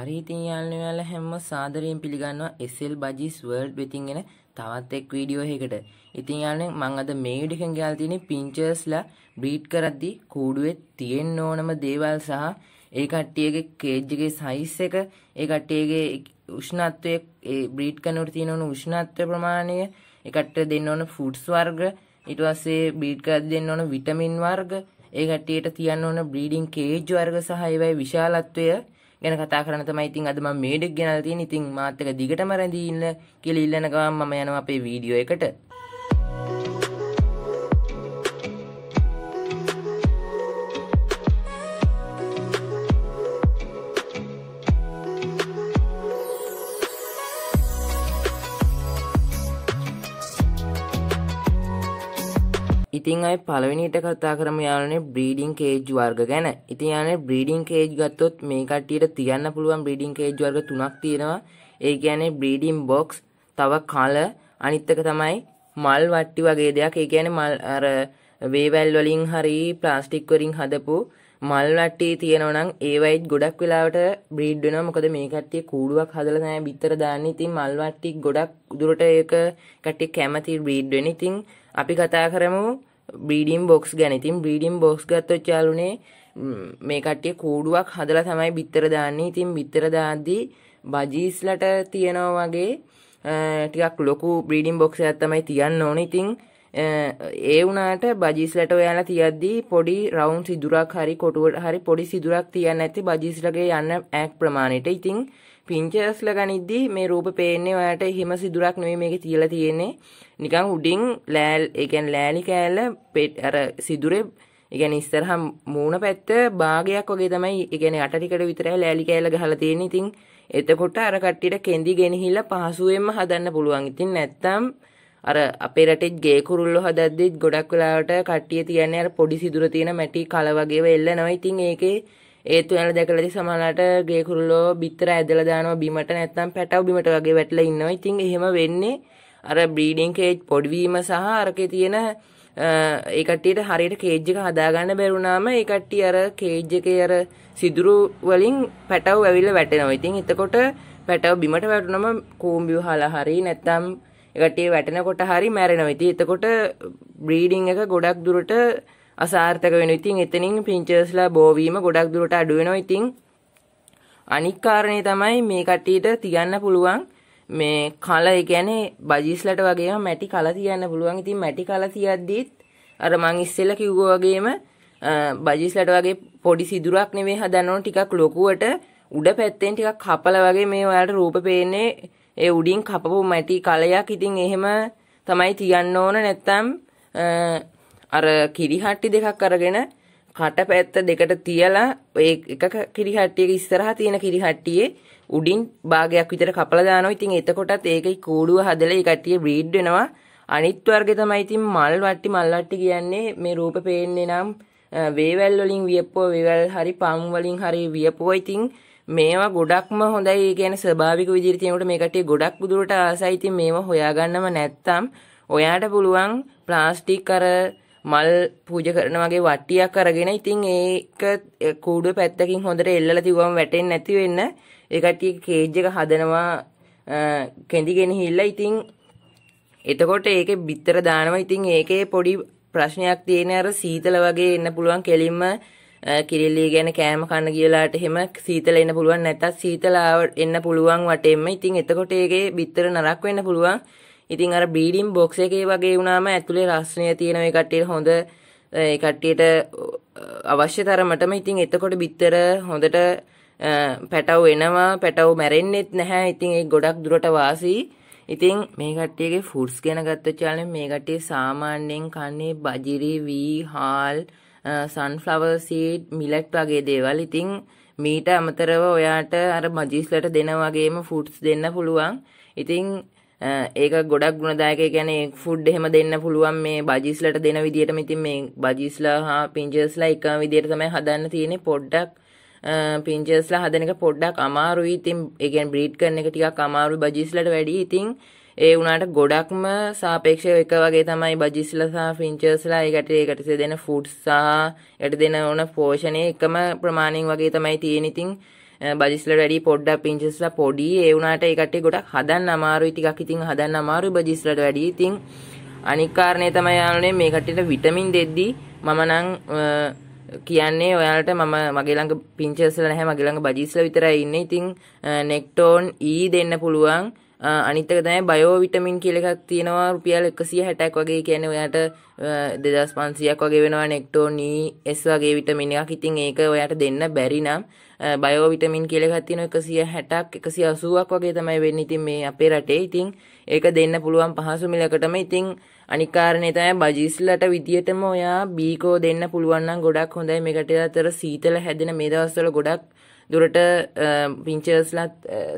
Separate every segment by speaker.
Speaker 1: හරි ඉතින් යාළුවනේ ඔයාලා හැම සාදරයෙන් පිළිගන්නවා SL Budgies World වෙතින් එන තවත් එක් වීඩියෝ එකකට. ඉතින් යාළුවනේ මම අද මේ වීඩියෝ එකෙන් ගාලා තියෙන්නේ පින්චර්ස්ලා බ්‍රීඩ් කරද්දී කූඩුවේ තියෙන්න ඕනම දේවල් සහ ඒ කට්ටියගේ කේජ් එකේ සයිස් එක, ඒ කට්ටියගේ උෂ්ණත්වයේ ඒ බ්‍රීඩ් කරනකොට තියෙන ඕන උෂ්ණත්ව ප්‍රමාණය, ඒ කට්ටියට දෙන්න ඕන ෆුඩ්ස් වර්ග, ඊට පස්සේ බ්‍රීඩ් කරද්දී දෙන්න ඕන විටමින් වර්ග, ඒ කට්ටියට තියන්න ඕන බ්‍රීඩින් කේජ් වර්ග සහ ඒවයි විශාලත්වය ගැන කතා කරන තමයි ඉතින් අද මම මේඩෙක් ගෙනල්ලා තියෙන ඉතින් මාත් එක දිගටම රැඳී ඉන්න කියලා ඉල්ලනකම් මම යනවා අපේ වීඩියෝ එකට ඉතින් අයි පළවෙනිට කතා කරම යාලනේ බ්‍රීඩිං කේජ් වර්ග ගැන ඉතින් යානේ බ්‍රීඩිං කේජ් ගත්තොත් මේ කට්ටියට තියන්න පුළුවන් බ්‍රීඩිං කේජ් වර්ග තුනක් තියෙනවා ඒ කියන්නේ බ්‍රීඩින් බොක්ස් තව කල අනිත් එක තමයි මල් වට්ටි වගේ දෙයක් ඒ කියන්නේ මල් අර වේවැල් වලින් හරි ප්ලාස්ටික් වලින් හදපු මල් වට්ටි තියෙනවා නම් ඒවයිත් ගොඩක් වෙලාවට බ්‍රීඩ් වෙනවා මොකද මේ කට්ටිය කූඩුවක් හදලා නැහැ බිත්තර දාන්නේ ඉතින් මල් වට්ටි ගොඩක් දුරට ඒක කට්ටිය කැමති බ්‍රීඩ් වෙන ඉතින් අපි කතා කරමු බ්‍රීඩිම් බොක්ස් ගැනතින් බ්‍රීඩිම් බොක්ස් ගත්තොත් චාලුනේ මේ කට්ටිය කූඩුවක් හදලා තමයි බිත්තර දාන්නේ ඉතින් බිත්තර දාද්දී බජීස්ලට තියෙනවා වගේ ටිකක් ලොකු බ්‍රීඩිම් බොක්සයක් තමයි තියන්න ඕන ඉතින් ඒ වුණට බජිස්ලට ඔයාලා තියද්දී පොඩි රවුන් සිදුරක් හරි කොටුවට හරි පොඩි සිදුරක් තියන්න ඇති බජිස්ලගේ යන්න ඇක් ප්‍රමාණයට ඉතිං පිංචස්ල ගනිද්දි මේ රූප පේන්නේ ඔයාට හිම සිදුරක් නෙවෙයි මේක තියලා තියෙන්නේ නිකන් උඩින් ලෑල් එකන් ලෑලි කෑල්ල පෙට් අර සිදුරේ ඉගැන ඉස්සරහම් මූුණ පැත්ත භාගයක් වගේ තමයි ඉගෙන අටිකට විතර ලෑලි කෑල ගහලා තියෙන ඉතින් එතකොට අරකට්ටිට කෙන්දි ගෙනහිල්ල පහසුවෙන්ම හදන්න පුළුවන් ඉතින් නැත්තම් අර අපේ රටෙත් ගේ කුරුල්ලෝ හදද්දිත් ගොඩක් වෙලාවට කට්ටිය තියන්නේ අර පොඩි සිදුර තියෙන මැටි කල වගේව එල්ලනවා. ඉතින් ඒකේ ඒත් ඔයාලා දැකලා ඉතින් සමහරලාට ගේ කුරුල්ලෝ බිත්තර ඇදලා දානවා බිමට නැත්නම් පැටව බිමට වගේ වැටලා ඉන්නවා. ඉතින් එහෙම වෙන්නේ අර බ්‍රීඩින් කේජ් පොඩිවීම සහ අරකේ තියෙන ඒ කට්ටියට හරියට කේජ් එක හදාගන්න බැරුණාම ඒ කට්ටිය අර කේජ් එකේ අර සිදුරු වලින් පැටව ඇවිල්ලා වැටෙනවා. ඉතින් එතකොට පැටව බිමට වැටුනම කූඹිය හලා හරි නැත්නම් එකටිය වැටෙනකොට හරි මැරෙනවා ඉතින් එතකොට බ්‍රීඩිං එක ගොඩක් දුරට අසාර්ථක වෙන ඉතින් එතනින් පින්චර්ස්ලා බෝවීම ගොඩක් දුරට අඩු වෙනවා ඉතින් අනික් කාරණේ තමයි මේ කට්ටියට තියන්න පුළුවන් මේ කල කියන්නේ බජිස්ලට වගේම මැටි කල තියන්න පුළුවන් ඉතින් මැටි කල තියද්දිත් අර මං ඉස්සෙල්ලා කිව්වා වගේම බජිස්ලට වගේ පොඩි සිදුරක් නෙවෙයි හදන්න ටිකක් ලොකුවට උඩ පැත්තෙන් ටිකක් කපලා වගේ මේ ඔයාලට රූප පේන්නේ ඒ උඩින් කපපු මැටි කලයක් ඉතින් එහෙම තමයි තියන්න ඕන නැත්තම් අර කිරිහට්ටි දෙකක් අරගෙන කට පැත්ත දෙකට තියලා ඒ එක කිරිහට්ටියක ඉස්සරහා තියෙන කිරිහට්ටියේ උඩින් භාගයක් විතර කපලා දානවා. ඉතින් එතකොටත් ඒකයි කූඩුව හදලා ඒ කට්ටිය බ්‍රීඩ් වෙනවා. අනිත් වර්ගේ තමයි ඉතින් මල් වට්ටි මල් වට්ටි කියන්නේ මේ රූප පේන්නේ නම් වේවැල් වලින් වියපුව වේවැල් හරි පම් වලින් හරි වියපුව ඉතින් මේවා ගොඩක්ම හොඳයි ඒ කියන්නේ ස්වභාවික විදිහට තියෙනකොට මේ කට්ටිය ගොඩක් දුරට ආසයි ඉතින් මේවා හොයාගන්නම නැත්තම් ඔයාට පුළුවන් ප්ලාස්ටික් අර මල් පූජ කරන වගේ වට්ටියක් අරගෙන ඉතින් ඒක කූඩුව පැත්තකින් හොඳට එල්ලලා තිබුවම වැටෙන්නේ නැති වෙන්න ඒකට කේජ් එක හදනවා කෙඳිගෙන හිල්ලා ඉතින් එතකොට ඒකේ බිත්තර දානවා ඉතින් ඒකේ පොඩි ප්‍රශ්නයක් තියෙන අර සීතල වගේ එන්න පුළුවන් කෙලින්ම කිරිල්ලි ගැන කෑම කන්න කියලාට එහෙම සීතල එන්න පුළුවන් නැත්තත් සීතල එන්න පුළුවන් වටෙන්න. ඉතින් එතකොට ඒකේ බිත්තර නරක් වෙන්න පුළුවන්. ඉතින් අර බීඩින් බොක්ස් එකේ වගේ වුණාම ඇතුලේ රස්නය තියෙන මේ කට්ටියට හොඳ ඒ කට්ටියට අවශ්‍ය තරමටම ඉතින් එතකොට බිත්තර හොඳට පැටව එනවා පැටව මැරෙන්නෙත් නැහැ. ඉතින් ඒ ගොඩක් දුරට වාසී ඉතින් මේ කට්ටියගේ ෆුඩ්ස් ගැන ගත්ත චාලන මේ කට්ටිය සාමාන්‍යයෙන් කන්නේ බජිරි වී හාල් සන්ෆ්ලවර් සීඩ් මිලට් වගේ දේවල් ඉතින් මීට අමතරව ඔයාට අර මජිස්ලට දෙන වගේම ෆුඩ්ස් දෙන්න පුළුවන් ඉතින් ඒක ගොඩක් ගුණදායක ගැන ෆුඩ් එහෙම දෙන්න පුළුවන් මේ බජිස්ලට දෙන විදිහට මිතින් මේ බජිස්ලා හා පිංජස්ලා එක විදිහට තමයි හදන්න තියෙන්නේ පොඩ්ඩක් පින්චස්ලා හදනක පොඩ්ඩක් අමාරුයි ඉතින් ඒකෙන් බ්‍රීඩ් කරන එක ටිකක් අමාරුයි බජිස්ලට වැඩි ඉතින් ඒ වුණාට ගොඩක්ම සාපේක්ෂව එක වගේ තමයි බජිස්ලා සහ ෆින්චර්ස්ලා ඒකට ඒකට දෙන ෆුඩ්ස් සහ ඒකට දෙන ඕන පෝෂණය එකම ප්‍රමාණයෙන් වගේ තමයි තියෙන ඉතින් බජිස්ලට වැඩි පොඩ්ඩක් පින්චර්ස්ලා පොඩි ඒ වුණාට ඒකට ගොඩක් හදන්න අමාරුයි ටිකක් ඉතින් හදන්න අමාරුයි බජිස්ලට වැඩි ඉතින් අනික් කාරණේ තමයි ආන්නේ මේ කට්ටියට විටමින් දෙද්දී මම නම් කියන්නේ ඔයාලට මම මගේළඟ පින්චර්සල නැහැ මගේළඟ බජිස්ල විතරයි ඉන්න ඉතිං නෙක්ටෝන් ඊ e දෙන්න පුළුවන් අනිත්තක තමයි බයෝ විටමින් කියල එකක් තියෙනවා රුපියල් එකසිය හැටක් වගේ කියන ඔයාට දෙදස් පන්සියක් වගේ වෙනවා නෙක්ටෝනී එස් වගේ විටමින් එකක් ඉතින් ඒක ඔයාට දෙන්න බැරි නම් බයෝ විටමින් කියල එකක් තියෙන එකසිය හැටක් එකසි අසුවක් වගේ තමයි වෙන්න ඉතින් මේ අපේ රටේ ඉතින් ඒක දෙන්න පුළුවන් පහසු මිලකටම ඉතින් අනිකාරණය තමයි බජිස්ලට විදියටම ඔයා බීකෝ දෙන්න පුළුවන්නම් ගොඩක් හොඳයි මේකට අතර සීතල හැදෙන මේ දවස්වල ගොඩක් දුරට පිංචර්ස්ලත්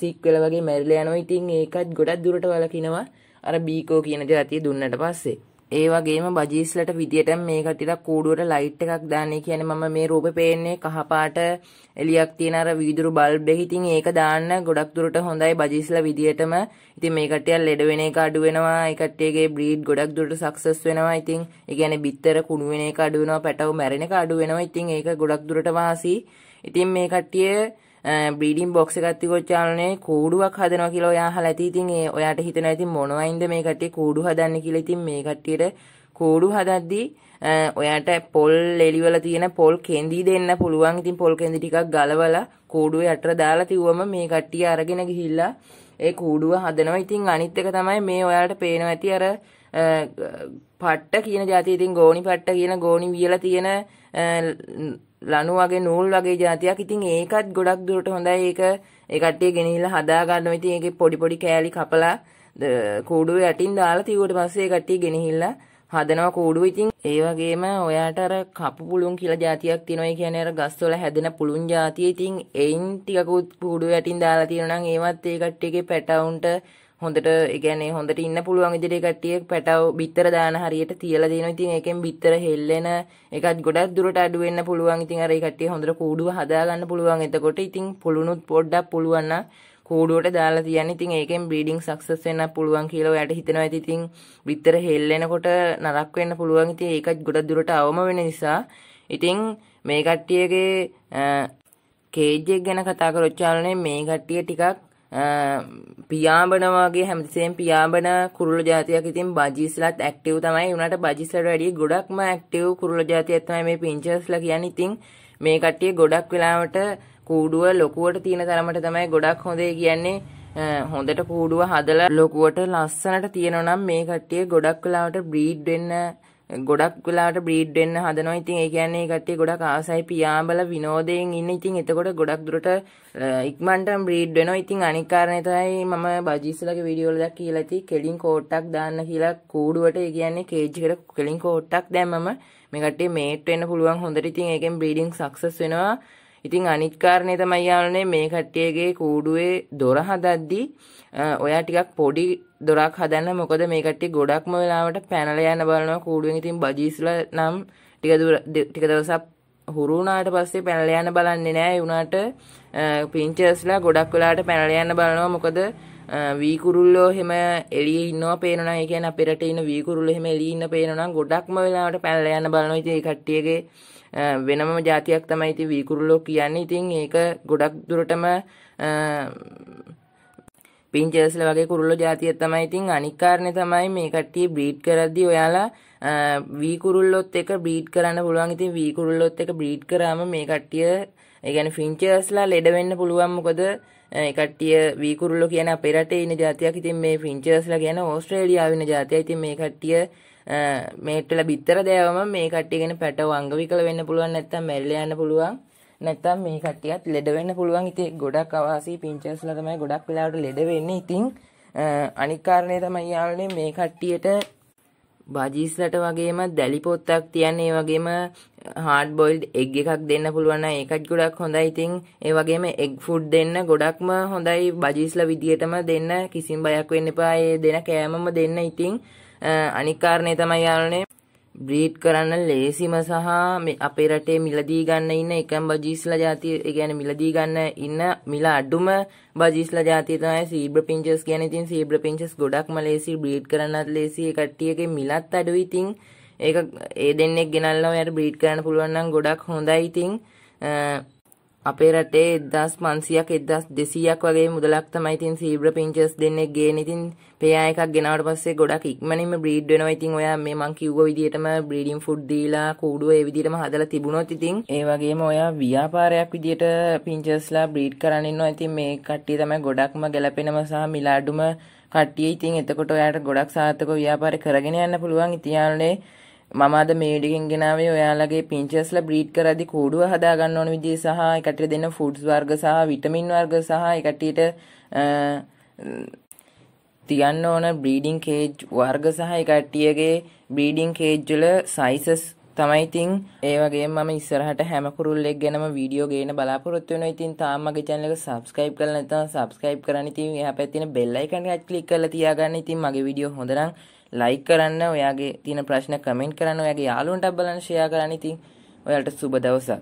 Speaker 1: සික්වල වගේ මැරලයනො ඉතින් ඒකත් ගොඩක් දුරට වලකිනවා අර බීකෝ කියන ජාතිය දුන්නට පස්සේ ඒ වගේම බජීස්ලට විදියට මේක ටිකක් කූඩුවට ලයිට් එකක් දාන්නේ කියන්නේ මම මේ රූප පේන්නේ කහපාට එලියක් තියෙන අර වීදුරු බල්බ් එක. ඉතින් ඒක දාන්න ගොඩක් දුරට හොඳයි බජීස්ලා විදියටම. ඉතින් මේ කට්ටිය ලෙඩ වෙන එක අඩු වෙනවා. ඒ කට්ටියගේ බ්‍රීඩ් ගොඩක් දුරට සක්සස් වෙනවා. ඉතින් ඒ කියන්නේ බිත්තර කුණු වෙන එක අඩු වෙනවා, පැටව මැරෙන එක අඩු වෙනවා. ඉතින් ඒක ගොඩක් දුරට වාසි ඉතින් මේ කට්ටිය බ්‍රීඩිම් බොක්ස එකත්තිකොච්චාලනේ කූඩුවක් හදන කියලා යාහ ලැතිීතින් ඒ ඔයාට හිතන ඇති මොනවයින්ද මේ කටේ කූඩු හදන්න කියලෙතින් මේ කට්ටියට කූඩු හදද්දී ඔයාට පොල් එලිවල තියෙන පොල් කෙන්දී දෙන්න පුළුවන් ඉතින් පොල් කෙන්දි ටිකක් ගලවල කූඩුව යට දාලා තිව්වම මේ කට්ටිය අරගෙන ගිහිල්ලා ඒ කූඩුව හදනවා ඉතින් අනිත් එක තමයි මේ ඔයාලට පේනවා ඇති අර පට්ට කියන ජාතිීතින් ගෝනි පට්ට කියන ගෝනි වියල තියෙන ලනු වගේ නූල් වගේ ජාතියක් ඉතින් ඒකත් ගොඩක් දුරට හොඳයි ඒක එකටේ ගෙනහිල හදාගන්න ඉතින් ඒක පොඩි පොඩි කෑලි කපලා කූඩුව යටින් දාලා තිවට පස්සේ කට්ටිය ගෙනහිල්ලා හදනවා කූඩු ඉතින් ඒ වගේම ඔයාට අර කපු පුළුන් කියලා જાතියක් තියෙනවා කියන්නේ අර ගස්වල හැදෙන පුළුන් જાතිය. ඉතින් එයින් ටිකකුත් කූඩු යටින් දාලා තියෙනවා නම් ඒවත් ඒ කට්ටියගේ පැටවුන්ට හොඳට එකනේ හොඳට ඉන්න පුළුවන් ඉදිරිය කට්ටිය පැටව බිත්තර දාන හරියට තියලා දෙනවා. ඉතින් ඒකෙන් බිත්තර හෙල්ලෙන එකත් ගොඩක් දුරට අඩු වෙන්න පුළුවන්. ඉතින් අර ඒ කට්ටිය හොඳට කූඩුව හදා ගන්න පුළුවන්. එතකොට ඉතින් පුළුණුත් පොඩ්ඩක් පුළුවන් නම් කූඩුවට දාලා තියන්න. ඉතින් ඒකෙන් බ්‍රීඩින් සක්සස් වෙන්න පුළුවන් කියලා ඔයාට හිතෙනවා. ඉතින් බිත්තර හෙල්ලෙනකොට නරක් වෙන්න පුළුවන්. ඉතින් ඒකත් ගොඩක් දුරට අවම වෙන නිසා ඉතින් මේ කට්ටියගේ කේජ් එක ගැන කතා කරොත් චාලනේ මේ කට්ටිය ටිකක් පියාඹන වගේ හැමතිසේම් පියාඹන කුරුළු ජාතියක් ඉතින් බජිස්ලත් ඇක්ටිව් තමයි උනට බජිස්ලට වැඩිය ගොඩක්ම ඇක්ටිව් කුරුළු ජාතියක් තමයි මේ පින්චර්ස්ලා කියන්නේ ඉතින් මේ කට්ටිය ගොඩක් වෙලාවට කූඩුව ලොකුවට තියෙන තරමට තමයි ගොඩක් හොඳේ කියන්නේ හොඳට කූඩුව හදලා ලොකුවට ලස්සනට තියෙනවා නම් මේ කට්ටිය ගොඩක් වෙලාවට බ්‍රීඩ් වෙන්න ගොඩක් වෙලාට බ්‍රීඩ් වෙන්න හදනවා. ඉතින් ඒ කියන්නේ කට්ටිය ගොඩක් ආසයි පියාඹල විනෝදයෙන් ඉන්න. ඉතින් එතකොට ගොඩක් දුරට ඉක්මනටම බ්‍රීඩ් වෙනවා. ඉතින් අනික් කාරණේ තමයි මම බජිස්ලගේ වීඩියෝ වල දැක් කියලා තියි කෙලින් කෝට්ටක් දාන්න කියලා කූඩුවට ඒ කියන්නේ කේජ් එකට කෙලින් කෝට්ටක් දැම්මම මේ කට්ටිය මේට් වෙන්න පුළුවන් හොඳට. ඉතින් ඒකෙන් බ්‍රීඩින් සක්සස් වෙනවා. ඉතින් අනිත් කාරණේ තමයි යාළුවනේ මේ කට්ටියගේ කූඩුවේ දොර හදද්දී ඔයා ටිකක් පොඩි දොරක් හදන්න මොකද මේ කට්ටිය ගොඩක්ම වෙලාවට පැනලා යන්න බලනවා කූඩුවෙන් ඉතින් බජීස්ලා නම් ටික දුර ටික දවසක් හුරු වුණාට පස්සේ පැනලා යන්න බලන්නේ නැහැ ඒ උනාට පින්චර්ස්ලා ගොඩක් වෙලාවට පැනලා යන්න බලනවා මොකද වීකුරුල්ලෝ හෙම එළියේ ඉන්නවා පේනවා ඒ කියන්නේ අපේ රටේ ඉන්න වීකුරුල්ලෝ හෙම එළියේ ඉන්න පේනවා නම් ගොඩක්ම වෙලාවට පැනලා යන්න බලනවා ඉතින් ඒ කට්ටියගේ වෙනම જાතියක් තමයි ඉතින් වීකුරුල්ලෝ කියන්නේ. ඉතින් ඒක ගොඩක් දුරටම පින්චර්ස්ල වගේ කුරුල්ල ජාතිය තමයි ඉතින් අනික් කාරණේ තමයි මේ කට්ටිය බ්‍රීඩ් කරද්දී ඔයාලා වී කුරුල්ලොත් එක බ්‍රීඩ් කරන්න පුළුවන්. ඉතින් වී කුරුල්ලොත් එක බ්‍රීඩ් කරාම මේ කට්ටිය ඒ කියන්නේ ෆින්චර්ස්ලා ලෙඩ වෙන්න පුළුවන් මොකද ඒ කට්ටිය වී කුරුල්ලෝ කියන අපේ රටේ ඉන්න జాතියක්. ඉතින් මේ ෆින්චර්ස්ලා කියන ඕස්ට්‍රේලියාවේ ඉන්න జాතිය. ඉතින් මේ කට්ටිය මේට්ටල බිත්තර දෑවම මේ කට්ටිය ගැන පැටව අංගවිකල වෙන්න පුළුවන් නැත්තම් මැරිලා යන්න පුළුවන්. නැත්තම් මේ කට්ටියත් ලෙඩ වෙන්න පුළුවන් ඉතින් ගොඩක් අවාසී පින්චර්ස්ලා තමයි ගොඩක් වෙලාවට ලෙඩ වෙන්නේ ඉතින් අනික් කාරණේ තමයි යාළුවනේ මේ කට්ටියට බජීස්ලට වගේම දැලි පොත්තක් තියන්න ඒ වගේම හාඩ් බොයිල්ඩ් එග් එකක් දෙන්න පුළුවන් ඒකත් ගොඩක් හොඳයි ඉතින් ඒ වගේම එග් ෆුඩ් දෙන්න ගොඩක්ම හොඳයි බජීස්ලා විදියටම දෙන්න කිසිම බයක් වෙන්න එපා ඒ දෙන කෑමම දෙන්න ඉතින් අනික් කාරණේ තමයි යාළුවනේ බ්‍රීඩ් කරන්න ලේසිම සහ අපේ රටේ මිලදී ගන්න ඉන්න එකම් බජීස්ලා ජාතිය ගැන මිලදී ගන්න ඉන්න මිල අඩුම බජීස්ලා ජාතිය තමයි සීබ්‍ර පිංචස් කියන ඉතින් සීබ්‍ර පිංචස් ගොඩක්ම ලේසි බ්‍රීඩ් කරන්නත් ලේසි ඒ කට්ටියගේ මිලත් අඩුයි ඉතින් ඒක ඒ දෙන්නෙක් ගෙනල්ලා ඔයාලට බ්‍රීඩ් කරන්න පුළුවන් නම් ගොඩක් හොඳයි ඉතින් අපේ රටේ 1500ක් 1200ක් වගේ මුදලක් තමයි තින් සීබ්‍ර පින්චර්ස් දෙන්නෙක් ගේන. ඉතින් පේයා එකක් ගෙනාවට පස්සේ ගොඩක් ඉක්මනින්ම බ්‍රීඩ් වෙනවා. ඉතින් ඔයා මේ මං කිව්ව විදිහටම බ්‍රීඩින් ෆුඩ් දීලා කූඩුව ඒ විදිහටම හදලා තිබුණොත් ඉතින් ඒ වගේම ඔයා ව්‍යාපාරයක් විදිහට පින්චර්ස්ලා බ්‍රීඩ් කරන්න ඉන්නවා. ඉතින් මේ කට්ටිය තමයි ගොඩක්ම ගැලපෙනම සහ මිලාඩුම කට්ටිය. ඉතින් එතකොට ඔයාට ගොඩක් සාර්ථකව ව්‍යාපාර කරගෙන යන්න පුළුවන්. ඉතියාලේ මම අද මේඩිකෙන් ගෙනාවේ ඔයාලගේ පින්චස්ලා බ්‍රීඩ් කරද්දි කූඩුව හදා ගන්න ඕන විදිහ සහ එකට දෙන ෆුඩ්ස් වර්ග සහ විටමින් වර්ග සහ එකටියට තියන්න ඕන බ්‍රීඩින් කේජ් වර්ග සහ එකටියගේ බ්‍රීඩින් කේජ් වල සයිසස් තමයි ඉතින් ඒ වගේ මම ඉස්සරහට හැම කුරුල්ලෙක් ගැනම වීඩියෝ ගේන බලාපොරොත්තු වෙනවා. ඉතින් තාම මගේ channel එක subscribe කරලා නැත්නම් subscribe කරන්න ඉතින් එහා පැත්තේ තියෙන bell icon එකත් click කරලා තියාගන්න. ඉතින් මගේ වීඩියෝ හොඳ නම් like කරන්න, ඔයාගේ තියෙන ප්‍රශ්න comment කරන්න, ඔයාගේ යාළුවන්ටත් බලන්න share කරන්න. ඉතින් ඔයාලට සුබ දවසක්.